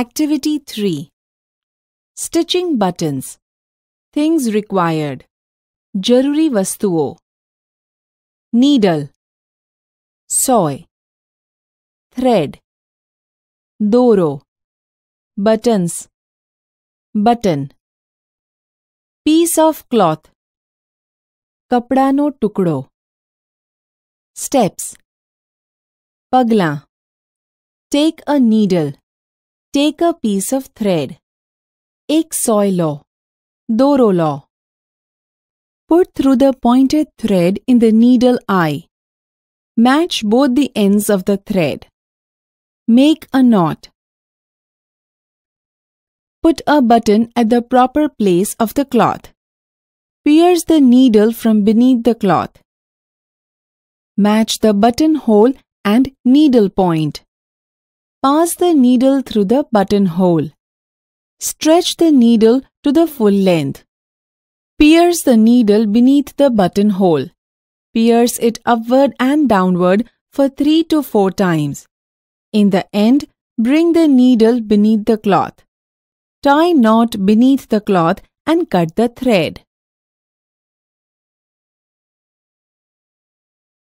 Activity 3 Stitching buttons Things required Jaruri vastuo Needle Soy Thread Doro Buttons Button Piece of cloth કપડાનો ટુકડો Steps પગલાં Take a needle Take a piece of thread. एक soy लो, दो Put through the pointed thread in the needle eye. Match both the ends of the thread. Make a knot. Put a button at the proper place of the cloth. Pierce the needle from beneath the cloth. Match the buttonhole and needle point. Pass the needle through the buttonhole. Stretch the needle to the full length. Pierce the needle beneath the buttonhole. Pierce it upward and downward for 3 to 4 times. In the end, bring the needle beneath the cloth. Tie knot beneath the cloth and cut the thread.